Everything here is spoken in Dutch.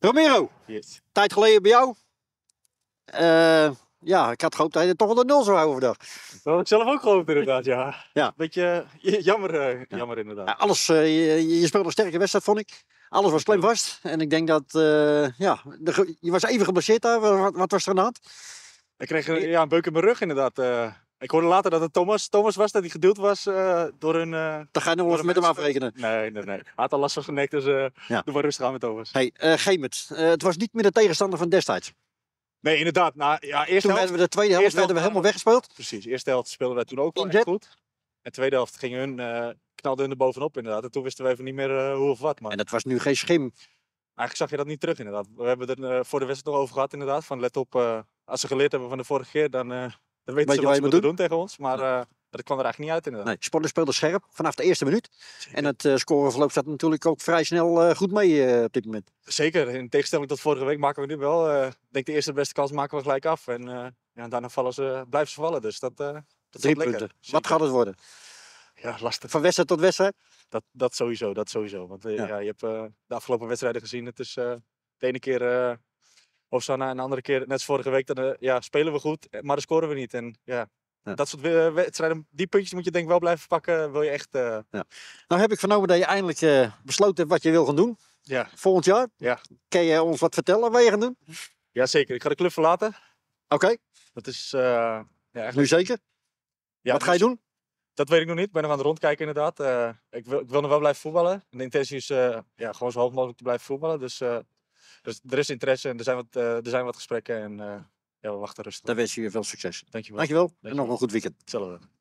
Romero, tijd geleden bij jou. Eh, ja, ik had gehoopt dat je toch wel de nul zou houden overdag. Dat had ik zelf ook gehoopt inderdaad, ja. Beetje eh, jammer, eh, jammer inderdaad. alles, je, je speelde een sterke wedstrijd, vond ik. Alles was vast En ik denk dat, ja, je was even geblesseerd daar. Wat, wat was er aan de Ik kreeg ja, een beuk in mijn rug inderdaad. Ik hoorde later dat het Thomas, Thomas was, dat hij geduwd was eh, door hun... Uh, Dan ga je nog met hem afrekenen. Nee, nee, nee. Hij had al last van zijn nek, dus uh, ja. doe rustig aan met Thomas. hey, uh, het was niet meer de tegenstander van destijds. Nee, inderdaad. Nou, ja, eerst toen werden we de tweede helft, werden we helemaal weggespeeld. Precies, eerste helft speelden wij toen ook wel echt goed. En tweede helft gingen hun, uh, knalden hun er bovenop inderdaad. En toen wisten we even niet meer hoe of wat. Maar... En dat was nu geen schim. Eigenlijk zag je dat niet terug inderdaad. We hebben er voor de wedstrijd nog over gehad inderdaad. Van let op, als ze geleerd hebben van de vorige keer, dan dat weten ze wat ze moeten doen? tegen ons. Maar eh, dat kwam er eigenlijk niet uit inderdaad. Nee, Sporting speelde scherp vanaf de eerste minuut. En het uh, scoreverloop zat natuurlijk ook vrij snel eh, goed mee op dit moment. Zeker. In tegenstelling tot vorige week maken we nu wel. ik denk de eerste beste kans maken we gelijk af. En ja, daarna vallen ze, blijven ze vallen. Dus dat, dat Drie punten. Wat gaat het worden? Ja, lastig. Van wedstrijd tot wedstrijd? Dat, dat sowieso, dat sowieso. Want ja. je hebt de afgelopen wedstrijden gezien. Het is de ene keer of zo na nou, een andere keer, net als vorige week, dan eh, ja, spelen we goed, eh, maar dan scoren we niet. En ja, Dat soort eh, wedstrijden, die puntjes moet je denk ik wel blijven pakken. Wil je echt. Nou heb ik vernomen dat je eindelijk besloten hebt wat je wil gaan doen. Ja. Volgend jaar. Ja. Kan je ons wat vertellen wat je gaat doen? Jazeker, ik ga de club verlaten. Oké. Dat is. ja, Nu zeker? Ja, wat ga je doen? Dat weet ik nog niet. Ik ben nog aan het rondkijken inderdaad. ik, wil, ik wil nog wel blijven voetballen. de intentie is ja, gewoon zo hoog mogelijk te blijven voetballen. Dus dus er is interesse en er zijn wat, eh, er zijn wat gesprekken en eh, ja, we wachten rustig. Daar wens je je veel succes. Dankjewel. Dankjewel. Dankjewel. En nog een goed weekend. we.